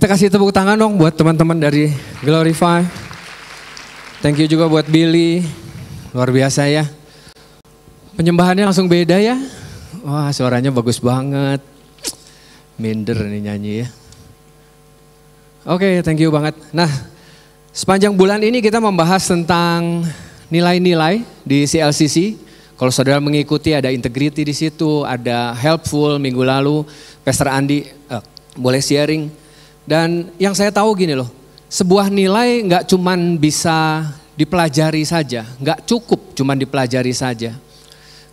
Kita kasih tepuk tangan dong buat teman-teman dari Glorify. Thank you juga buat Billy. Luar biasa ya. Penyembahannya langsung beda ya. Wah suaranya bagus banget. Minder nih nyanyi ya. Oke okay, thank you banget. Nah sepanjang bulan ini kita membahas tentang nilai-nilai di CLCC. Kalau saudara mengikuti ada integrity di situ, ada helpful minggu lalu. Pastor Andi uh, boleh sharing dan yang saya tahu gini loh, sebuah nilai nggak cuman bisa dipelajari saja, nggak cukup cuman dipelajari saja.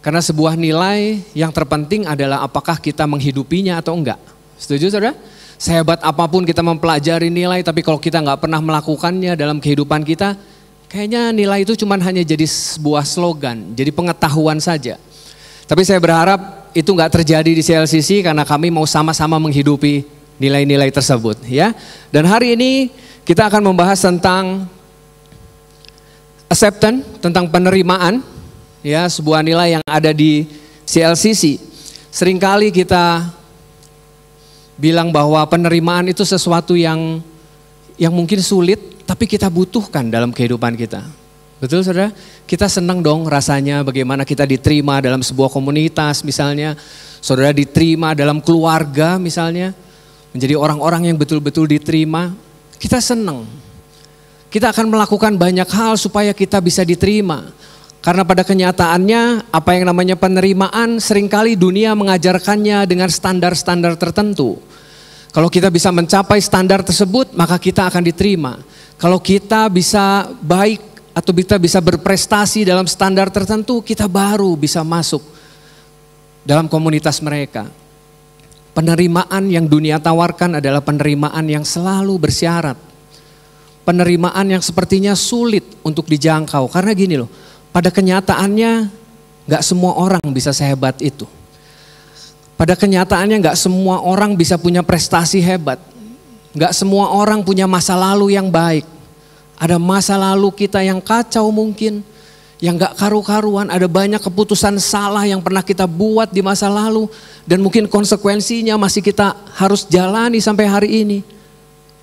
Karena sebuah nilai yang terpenting adalah apakah kita menghidupinya atau enggak. Setuju saudara? Sehebat apapun kita mempelajari nilai, tapi kalau kita nggak pernah melakukannya dalam kehidupan kita, kayaknya nilai itu cuma hanya jadi sebuah slogan, jadi pengetahuan saja. Tapi saya berharap itu nggak terjadi di CLCC karena kami mau sama-sama menghidupi nilai-nilai tersebut ya. Dan hari ini kita akan membahas tentang acceptance, tentang penerimaan ya, sebuah nilai yang ada di CLCC. Seringkali kita bilang bahwa penerimaan itu sesuatu yang yang mungkin sulit tapi kita butuhkan dalam kehidupan kita. Betul saudara? Kita senang dong rasanya bagaimana kita diterima dalam sebuah komunitas misalnya. Saudara diterima dalam keluarga misalnya menjadi orang-orang yang betul-betul diterima, kita senang. Kita akan melakukan banyak hal supaya kita bisa diterima. Karena pada kenyataannya apa yang namanya penerimaan seringkali dunia mengajarkannya dengan standar-standar tertentu. Kalau kita bisa mencapai standar tersebut, maka kita akan diterima. Kalau kita bisa baik atau kita bisa berprestasi dalam standar tertentu, kita baru bisa masuk dalam komunitas mereka. Penerimaan yang dunia tawarkan adalah penerimaan yang selalu bersyarat. Penerimaan yang sepertinya sulit untuk dijangkau. Karena gini loh, pada kenyataannya gak semua orang bisa sehebat itu. Pada kenyataannya gak semua orang bisa punya prestasi hebat. Gak semua orang punya masa lalu yang baik. Ada masa lalu kita yang kacau mungkin, yang gak karu-karuan, ada banyak keputusan salah yang pernah kita buat di masa lalu, dan mungkin konsekuensinya masih kita harus jalani sampai hari ini.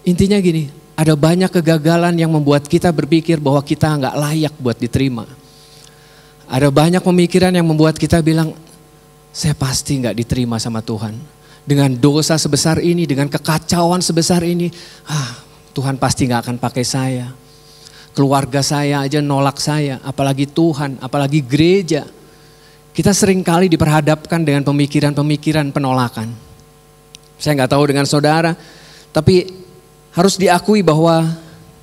Intinya gini, ada banyak kegagalan yang membuat kita berpikir bahwa kita nggak layak buat diterima. Ada banyak pemikiran yang membuat kita bilang, saya pasti nggak diterima sama Tuhan. Dengan dosa sebesar ini, dengan kekacauan sebesar ini, ah, Tuhan pasti nggak akan pakai saya keluarga saya aja nolak saya, apalagi Tuhan, apalagi gereja. Kita seringkali diperhadapkan dengan pemikiran-pemikiran penolakan. Saya nggak tahu dengan saudara, tapi harus diakui bahwa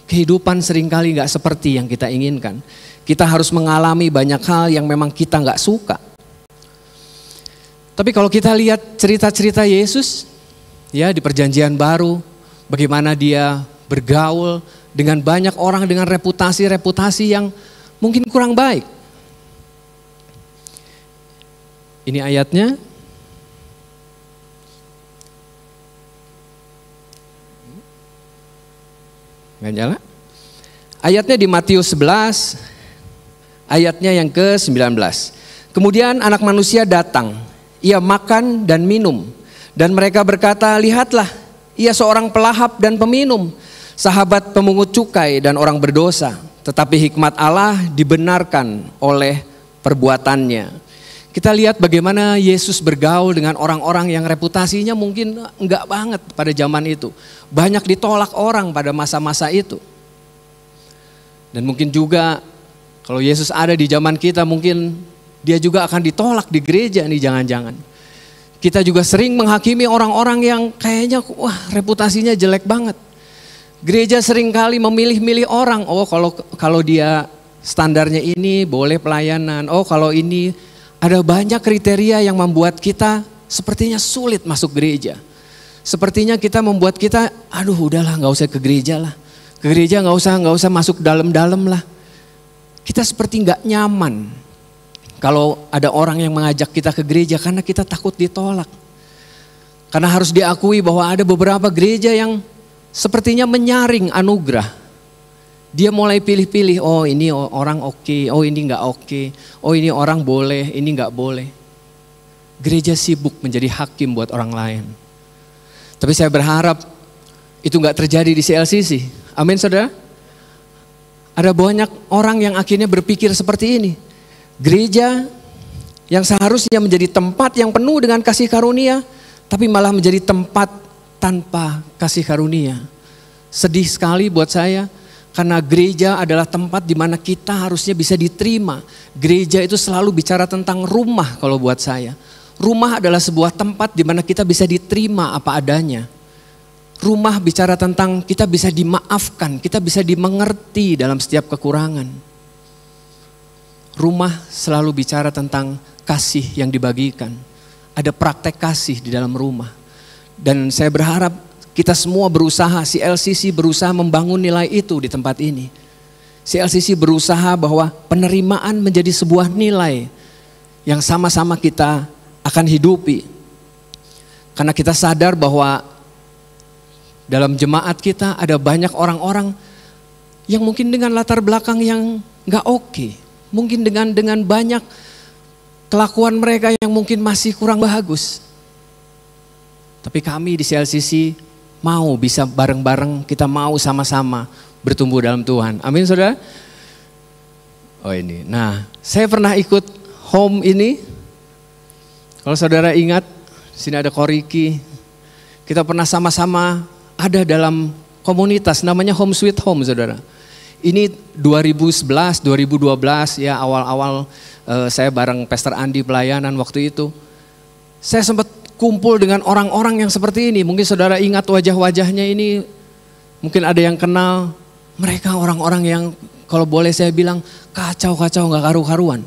kehidupan seringkali nggak seperti yang kita inginkan. Kita harus mengalami banyak hal yang memang kita nggak suka. Tapi kalau kita lihat cerita-cerita Yesus, ya di perjanjian baru, bagaimana dia bergaul dengan banyak orang dengan reputasi-reputasi yang mungkin kurang baik. Ini ayatnya. Nggak nyala? Ayatnya di Matius 11, ayatnya yang ke-19. Kemudian anak manusia datang, ia makan dan minum. Dan mereka berkata, lihatlah, ia seorang pelahap dan peminum, sahabat pemungut cukai dan orang berdosa, tetapi hikmat Allah dibenarkan oleh perbuatannya. Kita lihat bagaimana Yesus bergaul dengan orang-orang yang reputasinya mungkin enggak banget pada zaman itu. Banyak ditolak orang pada masa-masa itu. Dan mungkin juga kalau Yesus ada di zaman kita mungkin dia juga akan ditolak di gereja nih jangan-jangan. Kita juga sering menghakimi orang-orang yang kayaknya wah reputasinya jelek banget. Gereja seringkali memilih-milih orang, oh kalau kalau dia standarnya ini boleh pelayanan. Oh kalau ini ada banyak kriteria yang membuat kita sepertinya sulit masuk gereja. Sepertinya kita membuat kita, aduh udahlah nggak usah ke gereja lah. Ke gereja nggak usah nggak usah masuk dalam-dalam lah. Kita seperti nggak nyaman kalau ada orang yang mengajak kita ke gereja karena kita takut ditolak. Karena harus diakui bahwa ada beberapa gereja yang sepertinya menyaring anugerah. Dia mulai pilih-pilih, oh ini orang oke, okay, oh ini nggak oke, okay, oh ini orang boleh, ini nggak boleh. Gereja sibuk menjadi hakim buat orang lain. Tapi saya berharap itu nggak terjadi di CLCC. Amin saudara? Ada banyak orang yang akhirnya berpikir seperti ini. Gereja yang seharusnya menjadi tempat yang penuh dengan kasih karunia, tapi malah menjadi tempat tanpa kasih karunia. Sedih sekali buat saya karena gereja adalah tempat di mana kita harusnya bisa diterima. Gereja itu selalu bicara tentang rumah kalau buat saya. Rumah adalah sebuah tempat di mana kita bisa diterima apa adanya. Rumah bicara tentang kita bisa dimaafkan, kita bisa dimengerti dalam setiap kekurangan. Rumah selalu bicara tentang kasih yang dibagikan. Ada praktek kasih di dalam rumah dan saya berharap kita semua berusaha, si LCC berusaha membangun nilai itu di tempat ini. Si LCC berusaha bahwa penerimaan menjadi sebuah nilai yang sama-sama kita akan hidupi. Karena kita sadar bahwa dalam jemaat kita ada banyak orang-orang yang mungkin dengan latar belakang yang nggak oke. Okay. Mungkin dengan dengan banyak kelakuan mereka yang mungkin masih kurang bagus. Tapi kami di CLCC mau bisa bareng-bareng, kita mau sama-sama bertumbuh dalam Tuhan. Amin saudara? Oh ini, nah saya pernah ikut home ini. Kalau saudara ingat, sini ada Koriki. Kita pernah sama-sama ada dalam komunitas namanya Home Sweet Home saudara. Ini 2011, 2012 ya awal-awal eh, saya bareng Pastor Andi pelayanan waktu itu. Saya sempat kumpul dengan orang-orang yang seperti ini. Mungkin saudara ingat wajah-wajahnya ini, mungkin ada yang kenal. Mereka orang-orang yang kalau boleh saya bilang kacau-kacau gak karu-karuan.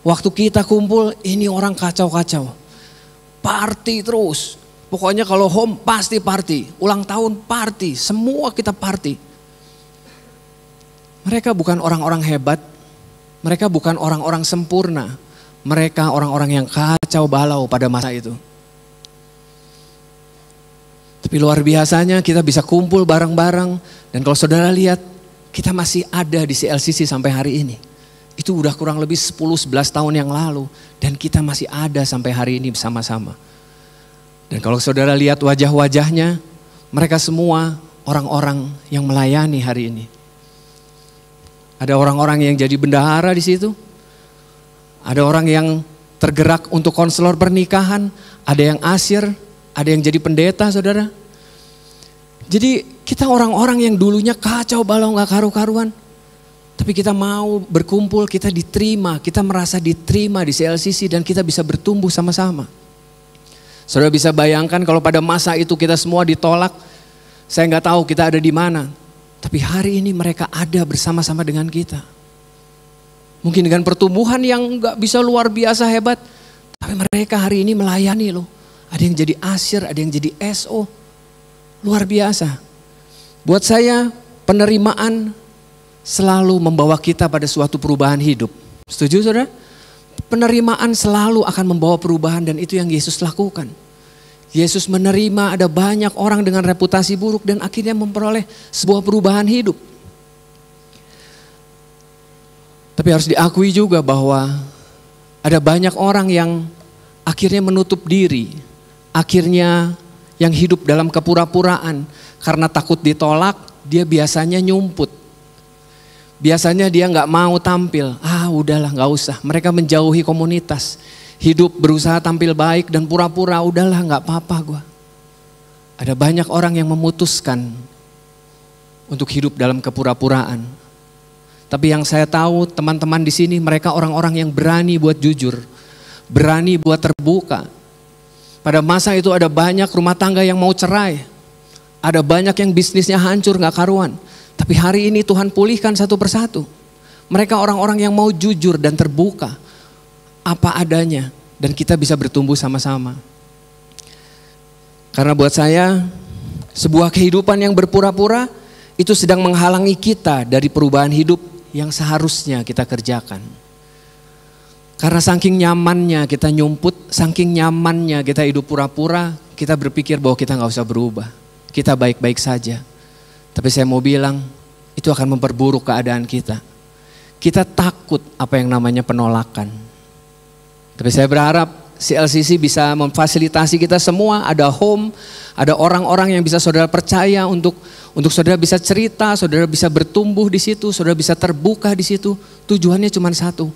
Waktu kita kumpul ini orang kacau-kacau. Party terus. Pokoknya kalau home pasti party. Ulang tahun party. Semua kita party. Mereka bukan orang-orang hebat. Mereka bukan orang-orang sempurna mereka orang-orang yang kacau balau pada masa itu. Tapi luar biasanya kita bisa kumpul bareng-bareng. Dan kalau saudara lihat, kita masih ada di CLCC sampai hari ini. Itu udah kurang lebih 10-11 tahun yang lalu. Dan kita masih ada sampai hari ini bersama-sama. Dan kalau saudara lihat wajah-wajahnya, mereka semua orang-orang yang melayani hari ini. Ada orang-orang yang jadi bendahara di situ. Ada orang yang tergerak untuk konselor pernikahan. Ada yang asir, ada yang jadi pendeta saudara. Jadi kita orang-orang yang dulunya kacau balau gak karu-karuan. Tapi kita mau berkumpul, kita diterima, kita merasa diterima di CLCC dan kita bisa bertumbuh sama-sama. Saudara bisa bayangkan kalau pada masa itu kita semua ditolak, saya nggak tahu kita ada di mana. Tapi hari ini mereka ada bersama-sama dengan kita. Mungkin dengan pertumbuhan yang nggak bisa luar biasa hebat, tapi mereka hari ini melayani loh ada yang jadi asir, ada yang jadi SO. Luar biasa. Buat saya penerimaan selalu membawa kita pada suatu perubahan hidup. Setuju saudara? Penerimaan selalu akan membawa perubahan dan itu yang Yesus lakukan. Yesus menerima ada banyak orang dengan reputasi buruk dan akhirnya memperoleh sebuah perubahan hidup. Tapi harus diakui juga bahwa ada banyak orang yang akhirnya menutup diri Akhirnya yang hidup dalam kepura-puraan karena takut ditolak, dia biasanya nyumput. Biasanya dia nggak mau tampil. Ah, udahlah, nggak usah. Mereka menjauhi komunitas, hidup berusaha tampil baik dan pura-pura. Udahlah, nggak apa-apa gue. Ada banyak orang yang memutuskan untuk hidup dalam kepura-puraan. Tapi yang saya tahu, teman-teman di sini, mereka orang-orang yang berani buat jujur, berani buat terbuka, pada masa itu ada banyak rumah tangga yang mau cerai. Ada banyak yang bisnisnya hancur, gak karuan. Tapi hari ini Tuhan pulihkan satu persatu. Mereka orang-orang yang mau jujur dan terbuka. Apa adanya. Dan kita bisa bertumbuh sama-sama. Karena buat saya, sebuah kehidupan yang berpura-pura itu sedang menghalangi kita dari perubahan hidup yang seharusnya kita kerjakan. Karena saking nyamannya kita nyumput, saking nyamannya kita hidup pura-pura, kita berpikir bahwa kita nggak usah berubah. Kita baik-baik saja. Tapi saya mau bilang, itu akan memperburuk keadaan kita. Kita takut apa yang namanya penolakan. Tapi saya berharap CLCC bisa memfasilitasi kita semua, ada home, ada orang-orang yang bisa saudara percaya untuk untuk saudara bisa cerita, saudara bisa bertumbuh di situ, saudara bisa terbuka di situ. Tujuannya cuma satu,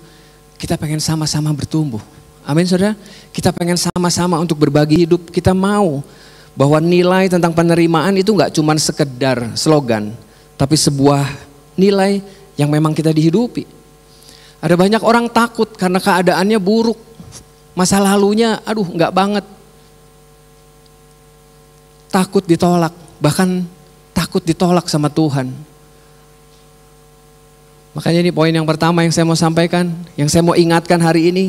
kita pengen sama-sama bertumbuh. Amin saudara. Kita pengen sama-sama untuk berbagi hidup. Kita mau bahwa nilai tentang penerimaan itu nggak cuma sekedar slogan. Tapi sebuah nilai yang memang kita dihidupi. Ada banyak orang takut karena keadaannya buruk. Masa lalunya aduh nggak banget. Takut ditolak. Bahkan takut ditolak sama Tuhan Makanya ini poin yang pertama yang saya mau sampaikan, yang saya mau ingatkan hari ini,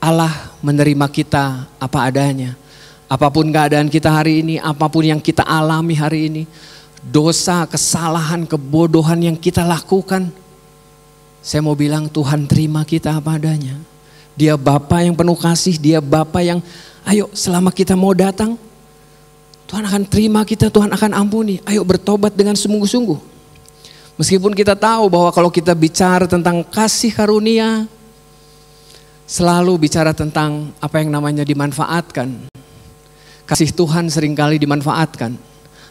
Allah menerima kita apa adanya. Apapun keadaan kita hari ini, apapun yang kita alami hari ini, dosa, kesalahan, kebodohan yang kita lakukan, saya mau bilang Tuhan terima kita apa adanya. Dia Bapa yang penuh kasih, dia Bapa yang ayo selama kita mau datang, Tuhan akan terima kita, Tuhan akan ampuni. Ayo bertobat dengan sungguh-sungguh. Meskipun kita tahu bahwa kalau kita bicara tentang kasih karunia, selalu bicara tentang apa yang namanya dimanfaatkan. Kasih Tuhan seringkali dimanfaatkan.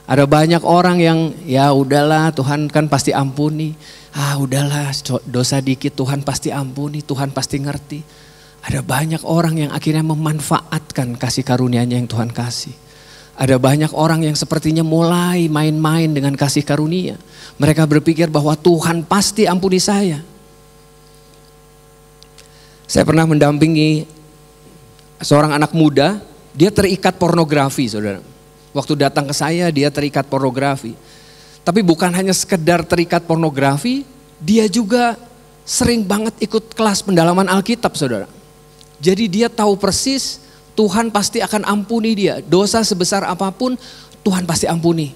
Ada banyak orang yang ya udahlah Tuhan kan pasti ampuni. Ah udahlah dosa dikit Tuhan pasti ampuni, Tuhan pasti ngerti. Ada banyak orang yang akhirnya memanfaatkan kasih karunia-Nya yang Tuhan kasih. Ada banyak orang yang sepertinya mulai main-main dengan kasih karunia. Mereka berpikir bahwa Tuhan pasti ampuni saya. Saya pernah mendampingi seorang anak muda, dia terikat pornografi, saudara. Waktu datang ke saya, dia terikat pornografi. Tapi bukan hanya sekedar terikat pornografi, dia juga sering banget ikut kelas pendalaman Alkitab, saudara. Jadi dia tahu persis Tuhan pasti akan ampuni dia. Dosa sebesar apapun, Tuhan pasti ampuni.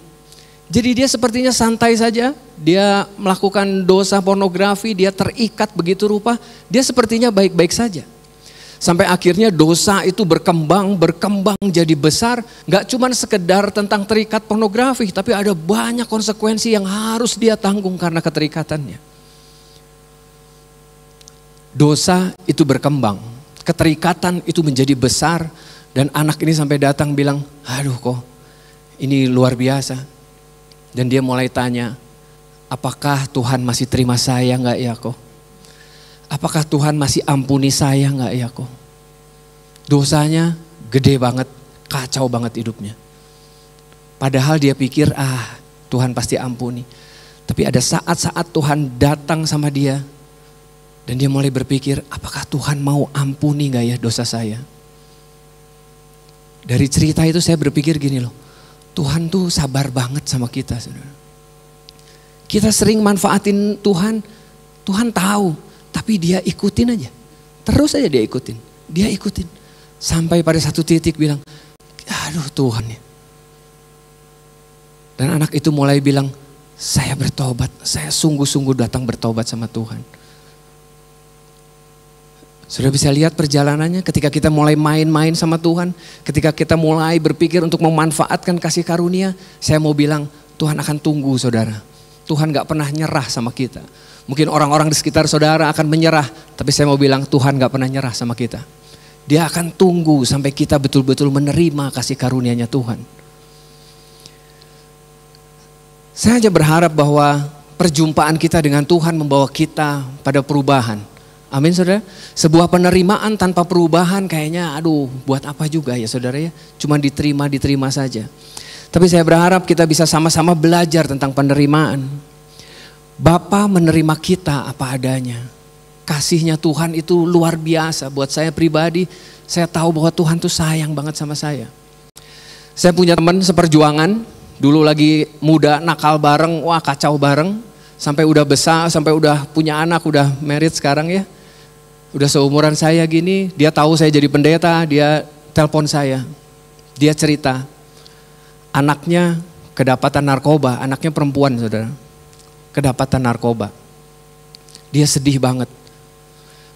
Jadi dia sepertinya santai saja, dia melakukan dosa pornografi, dia terikat begitu rupa, dia sepertinya baik-baik saja. Sampai akhirnya dosa itu berkembang, berkembang jadi besar, gak cuman sekedar tentang terikat pornografi, tapi ada banyak konsekuensi yang harus dia tanggung karena keterikatannya. Dosa itu berkembang, keterikatan itu menjadi besar dan anak ini sampai datang bilang, aduh kok ini luar biasa. Dan dia mulai tanya, apakah Tuhan masih terima saya nggak ya kok? Apakah Tuhan masih ampuni saya nggak ya kok? Dosanya gede banget, kacau banget hidupnya. Padahal dia pikir, ah Tuhan pasti ampuni. Tapi ada saat-saat Tuhan datang sama dia, dan dia mulai berpikir, apakah Tuhan mau ampuni gak ya dosa saya? Dari cerita itu saya berpikir gini loh, Tuhan tuh sabar banget sama kita. Kita sering manfaatin Tuhan, Tuhan tahu, tapi dia ikutin aja. Terus aja dia ikutin, dia ikutin. Sampai pada satu titik bilang, aduh Tuhan ya. Dan anak itu mulai bilang, saya bertobat, saya sungguh-sungguh datang bertobat sama Tuhan sudah bisa lihat perjalanannya ketika kita mulai main-main sama Tuhan, ketika kita mulai berpikir untuk memanfaatkan kasih karunia, saya mau bilang Tuhan akan tunggu saudara. Tuhan gak pernah nyerah sama kita. Mungkin orang-orang di sekitar saudara akan menyerah, tapi saya mau bilang Tuhan gak pernah nyerah sama kita. Dia akan tunggu sampai kita betul-betul menerima kasih karunianya Tuhan. Saya hanya berharap bahwa perjumpaan kita dengan Tuhan membawa kita pada perubahan Amin saudara. Sebuah penerimaan tanpa perubahan kayaknya aduh buat apa juga ya saudara ya. Cuma diterima, diterima saja. Tapi saya berharap kita bisa sama-sama belajar tentang penerimaan. Bapa menerima kita apa adanya. Kasihnya Tuhan itu luar biasa. Buat saya pribadi, saya tahu bahwa Tuhan tuh sayang banget sama saya. Saya punya teman seperjuangan, dulu lagi muda, nakal bareng, wah kacau bareng. Sampai udah besar, sampai udah punya anak, udah married sekarang ya udah seumuran saya gini, dia tahu saya jadi pendeta, dia telepon saya. Dia cerita, anaknya kedapatan narkoba, anaknya perempuan saudara. Kedapatan narkoba. Dia sedih banget.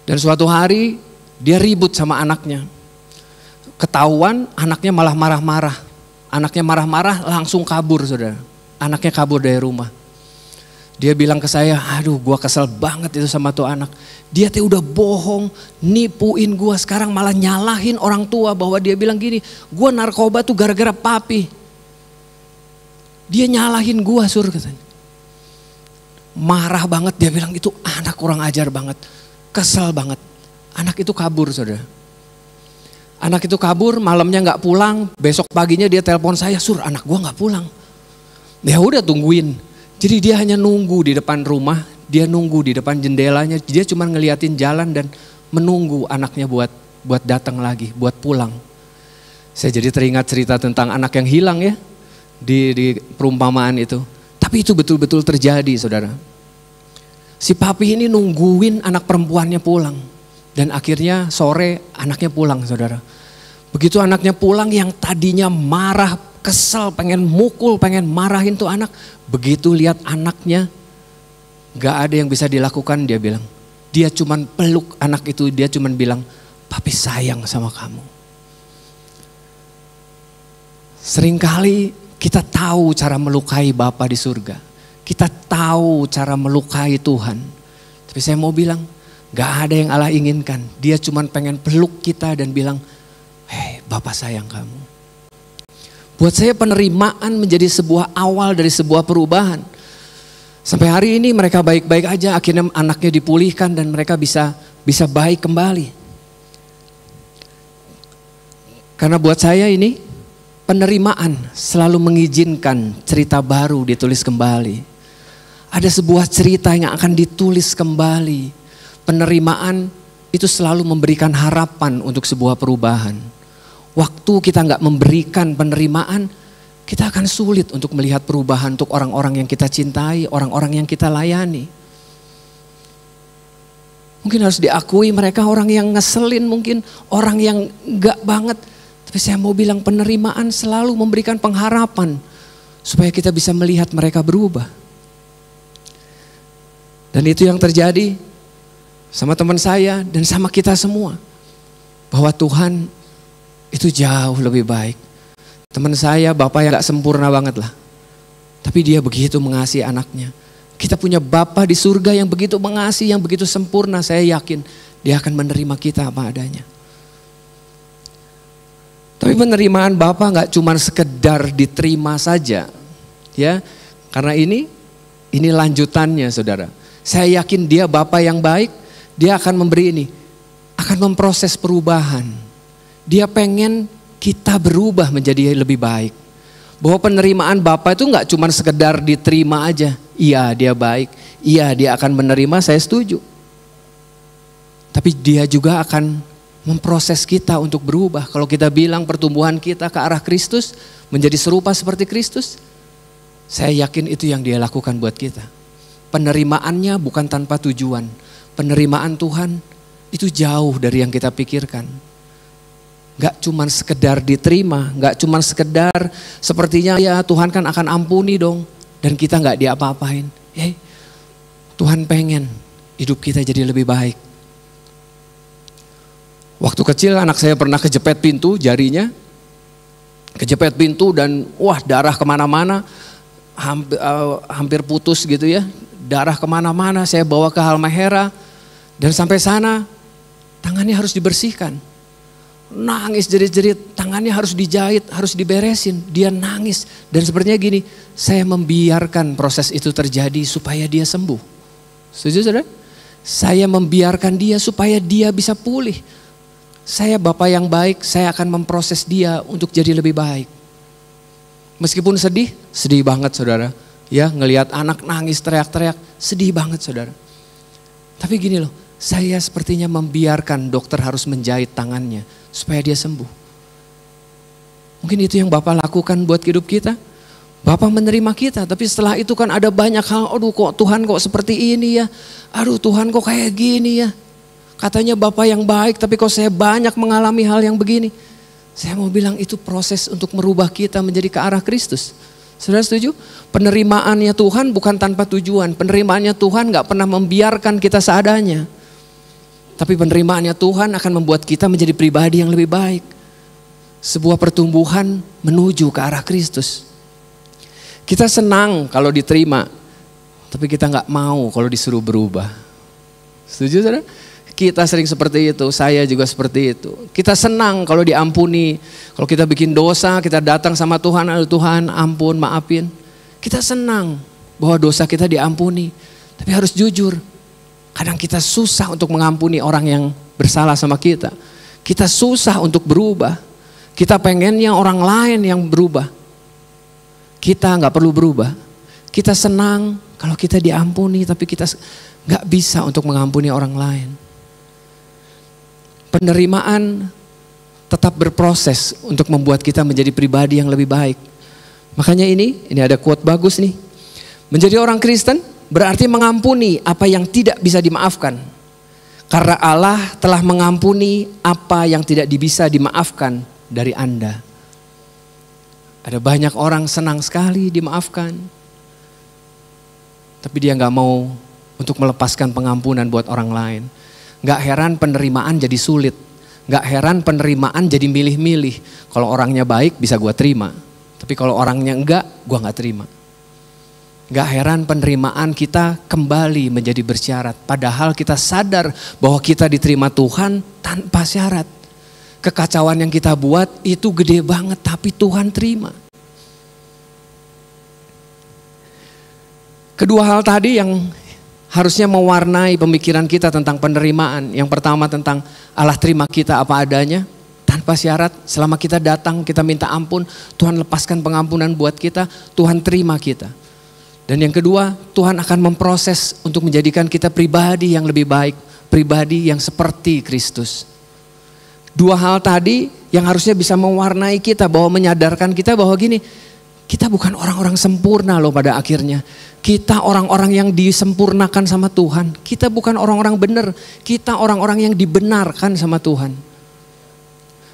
Dan suatu hari dia ribut sama anaknya. Ketahuan anaknya malah marah-marah. Anaknya marah-marah langsung kabur saudara. Anaknya kabur dari rumah. Dia bilang ke saya, aduh gua kesel banget itu sama tuh anak dia teh udah bohong, nipuin gua sekarang malah nyalahin orang tua bahwa dia bilang gini, gua narkoba tuh gara-gara papi. Dia nyalahin gua sur katanya. Marah banget dia bilang itu anak kurang ajar banget. Kesel banget. Anak itu kabur saudara. Anak itu kabur, malamnya nggak pulang, besok paginya dia telepon saya, sur anak gua nggak pulang. Ya udah tungguin. Jadi dia hanya nunggu di depan rumah, dia nunggu di depan jendelanya, dia cuma ngeliatin jalan dan menunggu anaknya buat buat datang lagi, buat pulang. Saya jadi teringat cerita tentang anak yang hilang ya di, di perumpamaan itu. Tapi itu betul-betul terjadi, saudara. Si papi ini nungguin anak perempuannya pulang. Dan akhirnya sore anaknya pulang, saudara. Begitu anaknya pulang yang tadinya marah, kesel, pengen mukul, pengen marahin tuh anak. Begitu lihat anaknya Gak ada yang bisa dilakukan dia bilang. Dia cuma peluk anak itu, dia cuma bilang, papi sayang sama kamu. Seringkali kita tahu cara melukai Bapa di surga. Kita tahu cara melukai Tuhan. Tapi saya mau bilang, gak ada yang Allah inginkan. Dia cuma pengen peluk kita dan bilang, hei Bapak sayang kamu. Buat saya penerimaan menjadi sebuah awal dari sebuah perubahan. Sampai hari ini mereka baik-baik aja, akhirnya anaknya dipulihkan dan mereka bisa bisa baik kembali. Karena buat saya ini penerimaan selalu mengizinkan cerita baru ditulis kembali. Ada sebuah cerita yang akan ditulis kembali. Penerimaan itu selalu memberikan harapan untuk sebuah perubahan. Waktu kita nggak memberikan penerimaan, kita akan sulit untuk melihat perubahan untuk orang-orang yang kita cintai, orang-orang yang kita layani. Mungkin harus diakui mereka orang yang ngeselin, mungkin orang yang enggak banget. Tapi saya mau bilang penerimaan selalu memberikan pengharapan supaya kita bisa melihat mereka berubah. Dan itu yang terjadi sama teman saya dan sama kita semua. Bahwa Tuhan itu jauh lebih baik Teman saya, bapak yang gak sempurna banget lah. Tapi dia begitu mengasihi anaknya. Kita punya bapak di surga yang begitu mengasihi, yang begitu sempurna. Saya yakin dia akan menerima kita apa adanya. Tapi penerimaan bapak nggak cuma sekedar diterima saja, ya. Karena ini ini lanjutannya, saudara. Saya yakin dia bapak yang baik, dia akan memberi ini, akan memproses perubahan. Dia pengen kita berubah menjadi lebih baik. Bahwa penerimaan Bapak itu nggak cuma sekedar diterima aja. Iya dia baik, iya dia akan menerima, saya setuju. Tapi dia juga akan memproses kita untuk berubah. Kalau kita bilang pertumbuhan kita ke arah Kristus, menjadi serupa seperti Kristus, saya yakin itu yang dia lakukan buat kita. Penerimaannya bukan tanpa tujuan. Penerimaan Tuhan itu jauh dari yang kita pikirkan. Gak cuman sekedar diterima, gak cuman sekedar sepertinya ya Tuhan kan akan ampuni dong. Dan kita gak diapa-apain. Eh, Tuhan pengen hidup kita jadi lebih baik. Waktu kecil anak saya pernah kejepet pintu jarinya. Kejepet pintu dan wah darah kemana-mana. Hampir, uh, eh, hampir putus gitu ya. Darah kemana-mana saya bawa ke Halmahera. Dan sampai sana tangannya harus dibersihkan nangis jerit-jerit, tangannya harus dijahit, harus diberesin. Dia nangis dan sepertinya gini, saya membiarkan proses itu terjadi supaya dia sembuh. Setuju saudara? Saya membiarkan dia supaya dia bisa pulih. Saya bapak yang baik, saya akan memproses dia untuk jadi lebih baik. Meskipun sedih, sedih banget saudara. Ya ngelihat anak nangis teriak-teriak, sedih banget saudara. Tapi gini loh, saya sepertinya membiarkan dokter harus menjahit tangannya supaya dia sembuh. Mungkin itu yang Bapak lakukan buat hidup kita. Bapak menerima kita, tapi setelah itu kan ada banyak hal, aduh kok Tuhan kok seperti ini ya, aduh Tuhan kok kayak gini ya. Katanya Bapak yang baik, tapi kok saya banyak mengalami hal yang begini. Saya mau bilang itu proses untuk merubah kita menjadi ke arah Kristus. Sudah setuju? Penerimaannya Tuhan bukan tanpa tujuan. Penerimaannya Tuhan nggak pernah membiarkan kita seadanya. Tapi penerimaannya Tuhan akan membuat kita menjadi pribadi yang lebih baik. Sebuah pertumbuhan menuju ke arah Kristus. Kita senang kalau diterima, tapi kita nggak mau kalau disuruh berubah. Setuju saudara? Kita sering seperti itu, saya juga seperti itu. Kita senang kalau diampuni. Kalau kita bikin dosa, kita datang sama Tuhan, aduh Tuhan ampun, maafin. Kita senang bahwa dosa kita diampuni. Tapi harus jujur, Kadang kita susah untuk mengampuni orang yang bersalah sama kita. Kita susah untuk berubah. Kita pengennya orang lain yang berubah. Kita nggak perlu berubah. Kita senang kalau kita diampuni, tapi kita nggak bisa untuk mengampuni orang lain. Penerimaan tetap berproses untuk membuat kita menjadi pribadi yang lebih baik. Makanya ini, ini ada quote bagus nih. Menjadi orang Kristen berarti mengampuni apa yang tidak bisa dimaafkan. Karena Allah telah mengampuni apa yang tidak bisa dimaafkan dari Anda. Ada banyak orang senang sekali dimaafkan. Tapi dia nggak mau untuk melepaskan pengampunan buat orang lain. Nggak heran penerimaan jadi sulit. Nggak heran penerimaan jadi milih-milih. Kalau orangnya baik bisa gue terima. Tapi kalau orangnya enggak, gue nggak terima. Gak heran penerimaan kita kembali menjadi bersyarat. Padahal kita sadar bahwa kita diterima Tuhan tanpa syarat. Kekacauan yang kita buat itu gede banget tapi Tuhan terima. Kedua hal tadi yang harusnya mewarnai pemikiran kita tentang penerimaan. Yang pertama tentang Allah terima kita apa adanya tanpa syarat. Selama kita datang kita minta ampun, Tuhan lepaskan pengampunan buat kita, Tuhan terima kita. Dan yang kedua, Tuhan akan memproses untuk menjadikan kita pribadi yang lebih baik, pribadi yang seperti Kristus. Dua hal tadi yang harusnya bisa mewarnai kita bahwa menyadarkan kita bahwa gini, kita bukan orang-orang sempurna loh pada akhirnya. Kita orang-orang yang disempurnakan sama Tuhan. Kita bukan orang-orang benar. Kita orang-orang yang dibenarkan sama Tuhan.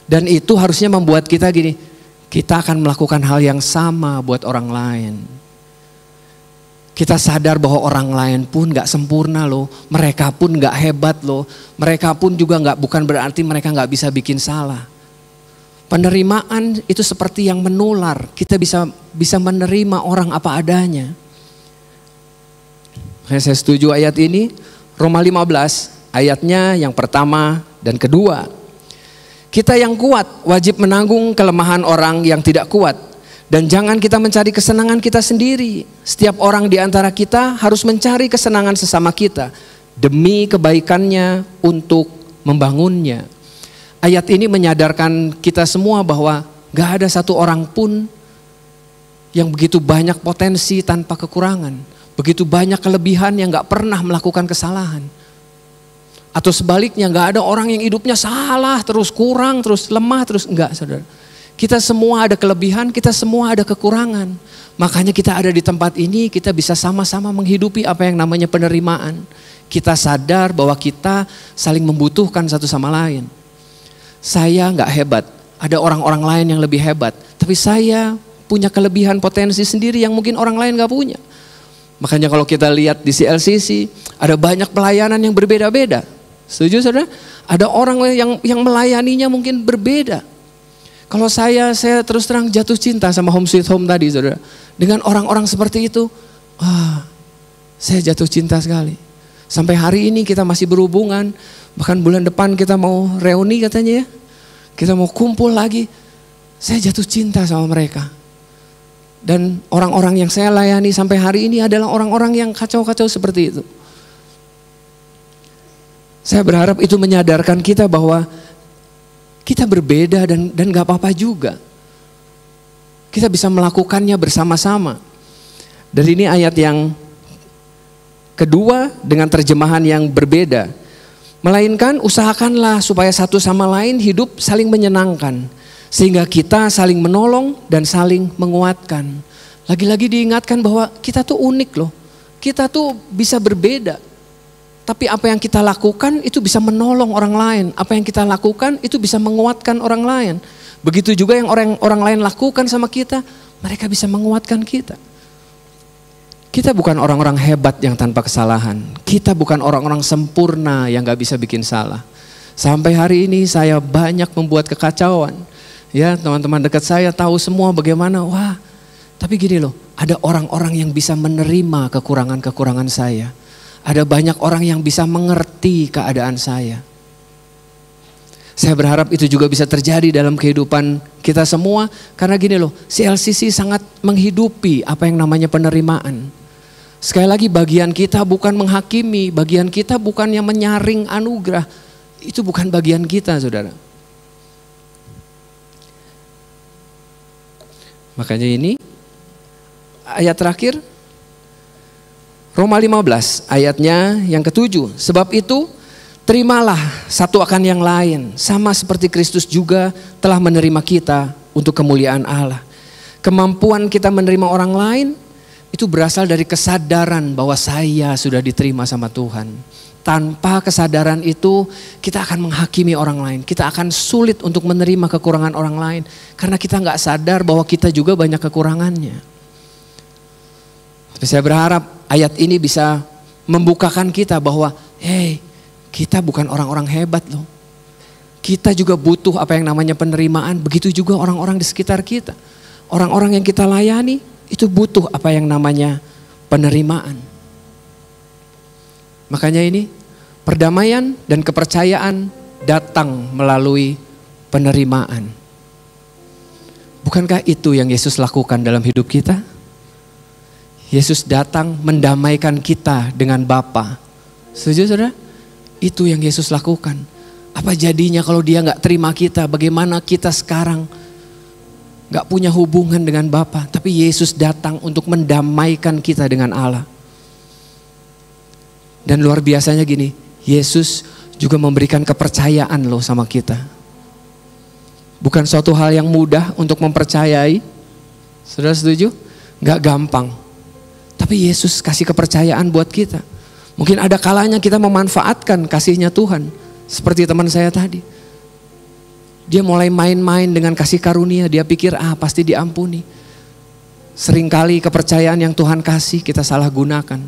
Dan itu harusnya membuat kita gini. Kita akan melakukan hal yang sama buat orang lain. Kita sadar bahwa orang lain pun gak sempurna loh. Mereka pun gak hebat loh. Mereka pun juga gak, bukan berarti mereka gak bisa bikin salah. Penerimaan itu seperti yang menular. Kita bisa bisa menerima orang apa adanya. Saya setuju ayat ini. Roma 15 ayatnya yang pertama dan kedua. Kita yang kuat wajib menanggung kelemahan orang yang tidak kuat dan jangan kita mencari kesenangan kita sendiri. Setiap orang di antara kita harus mencari kesenangan sesama kita demi kebaikannya untuk membangunnya. Ayat ini menyadarkan kita semua bahwa gak ada satu orang pun yang begitu banyak potensi tanpa kekurangan. Begitu banyak kelebihan yang gak pernah melakukan kesalahan. Atau sebaliknya gak ada orang yang hidupnya salah terus kurang terus lemah terus enggak saudara kita semua ada kelebihan, kita semua ada kekurangan. Makanya kita ada di tempat ini, kita bisa sama-sama menghidupi apa yang namanya penerimaan. Kita sadar bahwa kita saling membutuhkan satu sama lain. Saya nggak hebat, ada orang-orang lain yang lebih hebat. Tapi saya punya kelebihan potensi sendiri yang mungkin orang lain nggak punya. Makanya kalau kita lihat di CLCC, ada banyak pelayanan yang berbeda-beda. Setuju saudara? Ada orang yang yang melayaninya mungkin berbeda kalau saya, saya terus terang jatuh cinta sama home sweet home tadi, saudara. Dengan orang-orang seperti itu, wah, saya jatuh cinta sekali. Sampai hari ini kita masih berhubungan, bahkan bulan depan kita mau reuni katanya ya. Kita mau kumpul lagi. Saya jatuh cinta sama mereka. Dan orang-orang yang saya layani sampai hari ini adalah orang-orang yang kacau-kacau seperti itu. Saya berharap itu menyadarkan kita bahwa kita berbeda dan dan gak apa-apa juga. Kita bisa melakukannya bersama-sama. Dan ini ayat yang kedua dengan terjemahan yang berbeda. Melainkan usahakanlah supaya satu sama lain hidup saling menyenangkan. Sehingga kita saling menolong dan saling menguatkan. Lagi-lagi diingatkan bahwa kita tuh unik loh. Kita tuh bisa berbeda tapi apa yang kita lakukan itu bisa menolong orang lain. Apa yang kita lakukan itu bisa menguatkan orang lain. Begitu juga yang orang orang lain lakukan sama kita, mereka bisa menguatkan kita. Kita bukan orang-orang hebat yang tanpa kesalahan. Kita bukan orang-orang sempurna yang gak bisa bikin salah. Sampai hari ini saya banyak membuat kekacauan. Ya teman-teman dekat saya tahu semua bagaimana. Wah tapi gini loh, ada orang-orang yang bisa menerima kekurangan-kekurangan saya ada banyak orang yang bisa mengerti keadaan saya. Saya berharap itu juga bisa terjadi dalam kehidupan kita semua. Karena gini loh, CLCC sangat menghidupi apa yang namanya penerimaan. Sekali lagi bagian kita bukan menghakimi, bagian kita bukan yang menyaring anugerah. Itu bukan bagian kita saudara. Makanya ini ayat terakhir Roma 15 ayatnya yang ketujuh. Sebab itu terimalah satu akan yang lain. Sama seperti Kristus juga telah menerima kita untuk kemuliaan Allah. Kemampuan kita menerima orang lain itu berasal dari kesadaran bahwa saya sudah diterima sama Tuhan. Tanpa kesadaran itu kita akan menghakimi orang lain. Kita akan sulit untuk menerima kekurangan orang lain. Karena kita nggak sadar bahwa kita juga banyak kekurangannya. Tapi saya berharap ayat ini bisa membukakan kita bahwa, hey, kita bukan orang-orang hebat loh. Kita juga butuh apa yang namanya penerimaan. Begitu juga orang-orang di sekitar kita. Orang-orang yang kita layani itu butuh apa yang namanya penerimaan. Makanya ini perdamaian dan kepercayaan datang melalui penerimaan. Bukankah itu yang Yesus lakukan dalam hidup kita? Yesus datang mendamaikan kita dengan Bapa. Setuju saudara? Itu yang Yesus lakukan. Apa jadinya kalau dia nggak terima kita? Bagaimana kita sekarang nggak punya hubungan dengan Bapa? Tapi Yesus datang untuk mendamaikan kita dengan Allah. Dan luar biasanya gini, Yesus juga memberikan kepercayaan loh sama kita. Bukan suatu hal yang mudah untuk mempercayai. Saudara setuju? Gak gampang. Tapi Yesus kasih kepercayaan buat kita. Mungkin ada kalanya kita memanfaatkan kasihnya Tuhan. Seperti teman saya tadi. Dia mulai main-main dengan kasih karunia. Dia pikir, ah pasti diampuni. Seringkali kepercayaan yang Tuhan kasih kita salah gunakan.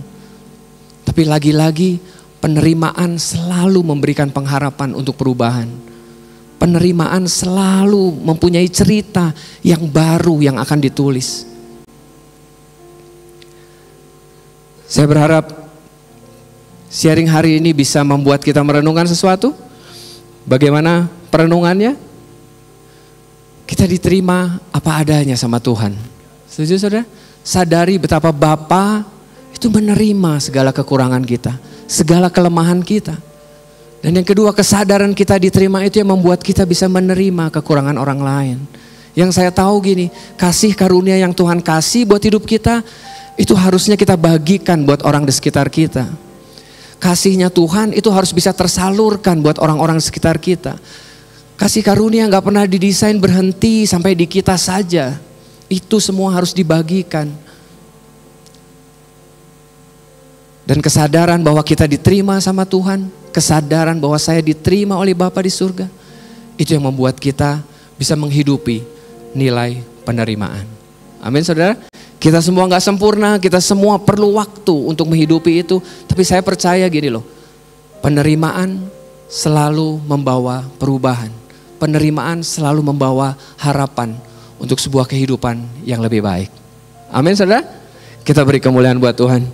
Tapi lagi-lagi penerimaan selalu memberikan pengharapan untuk perubahan. Penerimaan selalu mempunyai cerita yang baru yang akan ditulis. Saya berharap sharing hari ini bisa membuat kita merenungkan sesuatu. Bagaimana perenungannya? Kita diterima apa adanya sama Tuhan. Setuju saudara? Sadari betapa Bapa itu menerima segala kekurangan kita, segala kelemahan kita. Dan yang kedua kesadaran kita diterima itu yang membuat kita bisa menerima kekurangan orang lain. Yang saya tahu gini, kasih karunia yang Tuhan kasih buat hidup kita itu harusnya kita bagikan buat orang di sekitar kita. Kasihnya Tuhan itu harus bisa tersalurkan buat orang-orang sekitar kita. Kasih karunia nggak pernah didesain berhenti sampai di kita saja. Itu semua harus dibagikan. Dan kesadaran bahwa kita diterima sama Tuhan, kesadaran bahwa saya diterima oleh Bapa di surga, itu yang membuat kita bisa menghidupi nilai penerimaan. Amin, saudara. Kita semua nggak sempurna, kita semua perlu waktu untuk menghidupi itu. Tapi saya percaya gini loh, penerimaan selalu membawa perubahan. Penerimaan selalu membawa harapan untuk sebuah kehidupan yang lebih baik. Amin saudara. Kita beri kemuliaan buat Tuhan.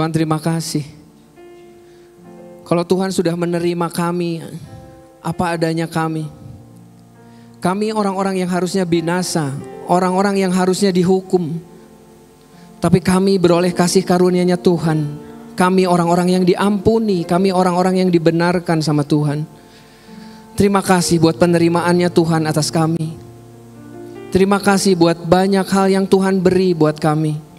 Tuhan terima kasih. Kalau Tuhan sudah menerima kami, apa adanya kami. Kami orang-orang yang harusnya binasa, orang-orang yang harusnya dihukum. Tapi kami beroleh kasih karunia-Nya Tuhan. Kami orang-orang yang diampuni, kami orang-orang yang dibenarkan sama Tuhan. Terima kasih buat penerimaannya Tuhan atas kami. Terima kasih buat banyak hal yang Tuhan beri buat kami.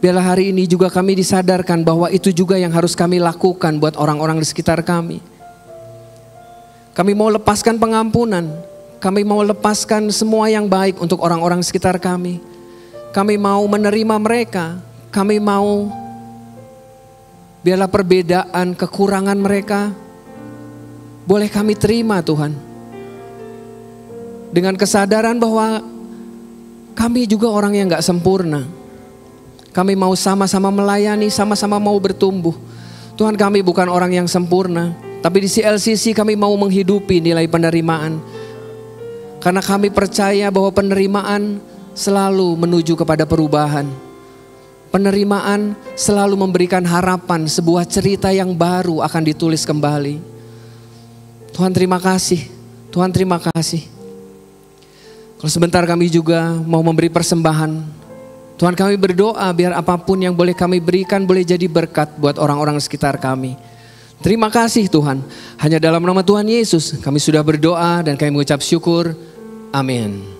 Biarlah hari ini juga kami disadarkan bahwa itu juga yang harus kami lakukan buat orang-orang di sekitar kami. Kami mau lepaskan pengampunan, kami mau lepaskan semua yang baik untuk orang-orang sekitar kami. Kami mau menerima mereka, kami mau biarlah perbedaan kekurangan mereka boleh kami terima Tuhan. Dengan kesadaran bahwa kami juga orang yang gak sempurna. Kami mau sama-sama melayani, sama-sama mau bertumbuh. Tuhan kami bukan orang yang sempurna, tapi di CLCC kami mau menghidupi nilai penerimaan. Karena kami percaya bahwa penerimaan selalu menuju kepada perubahan. Penerimaan selalu memberikan harapan sebuah cerita yang baru akan ditulis kembali. Tuhan terima kasih, Tuhan terima kasih. Kalau sebentar kami juga mau memberi persembahan Tuhan kami berdoa biar apapun yang boleh kami berikan boleh jadi berkat buat orang-orang sekitar kami. Terima kasih Tuhan. Hanya dalam nama Tuhan Yesus kami sudah berdoa dan kami mengucap syukur. Amin.